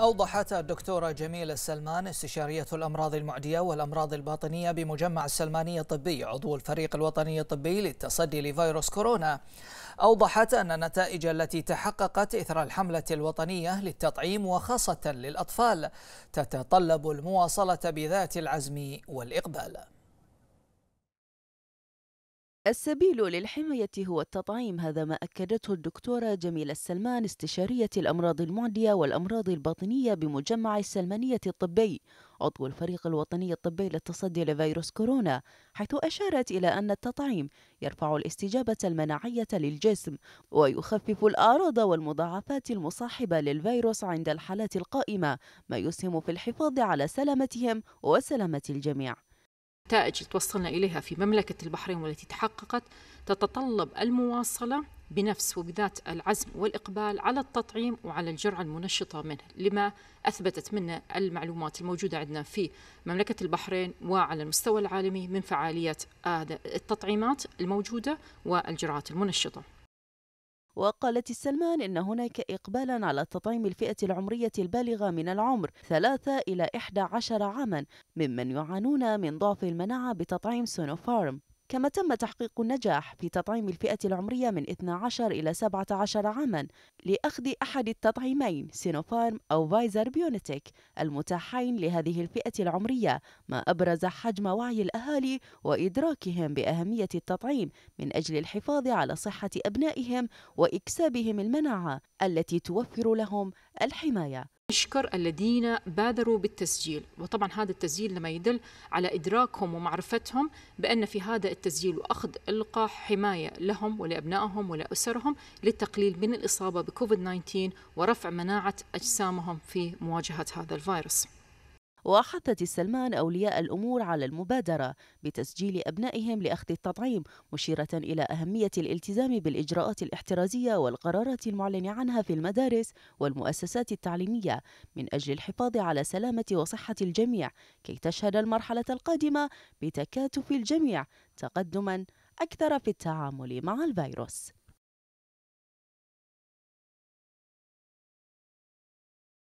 أوضحت الدكتورة جميلة السلمان استشارية الأمراض المعدية والأمراض الباطنية بمجمع السلماني الطبي عضو الفريق الوطني الطبي للتصدي لفيروس كورونا أوضحت أن النتائج التي تحققت إثر الحملة الوطنية للتطعيم وخاصة للأطفال تتطلب المواصلة بذات العزم والإقبال السبيل للحماية هو التطعيم هذا ما أكدته الدكتورة جميلة السلمان استشارية الأمراض المعدية والأمراض الباطنية بمجمع السلمانية الطبي عضو الفريق الوطني الطبي للتصدي لفيروس كورونا حيث أشارت إلى أن التطعيم يرفع الاستجابة المناعية للجسم ويخفف الأعراض والمضاعفات المصاحبة للفيروس عند الحالات القائمة ما يسهم في الحفاظ على سلامتهم وسلامة الجميع النتائج اللي توصلنا إليها في مملكة البحرين والتي تحققت تتطلب المواصلة بنفس وبذات العزم والإقبال على التطعيم وعلى الجرعة المنشطة منه لما أثبتت منا المعلومات الموجودة عندنا في مملكة البحرين وعلى المستوى العالمي من فعالية التطعيمات الموجودة والجرعات المنشطة وقالت السلمان إن هناك إقبالا على تطعيم الفئة العمرية البالغة من العمر ثلاثة إلى 11 عاما ممن يعانون من ضعف المناعة بتطعيم سونوفارم كما تم تحقيق النجاح في تطعيم الفئة العمرية من 12 إلى 17 عاما لأخذ أحد التطعيمين سينوفارم أو فايزر بيونيتك المتاحين لهذه الفئة العمرية ما أبرز حجم وعي الأهالي وإدراكهم بأهمية التطعيم من أجل الحفاظ على صحة أبنائهم وإكسابهم المناعة التي توفر لهم الحماية نشكر الذين بادروا بالتسجيل وطبعا هذا التسجيل لما يدل على إدراكهم ومعرفتهم بأن في هذا التسجيل وأخذ اللقاح حماية لهم ولأبنائهم ولأسرهم للتقليل من الإصابة بكوفيد 19 ورفع مناعة أجسامهم في مواجهة هذا الفيروس وحثت السلمان أولياء الأمور على المبادرة بتسجيل أبنائهم لأخذ التطعيم مشيرة إلى أهمية الالتزام بالإجراءات الاحترازية والقرارات المعلن عنها في المدارس والمؤسسات التعليمية من أجل الحفاظ على سلامة وصحة الجميع كي تشهد المرحلة القادمة بتكاتف الجميع تقدما أكثر في التعامل مع الفيروس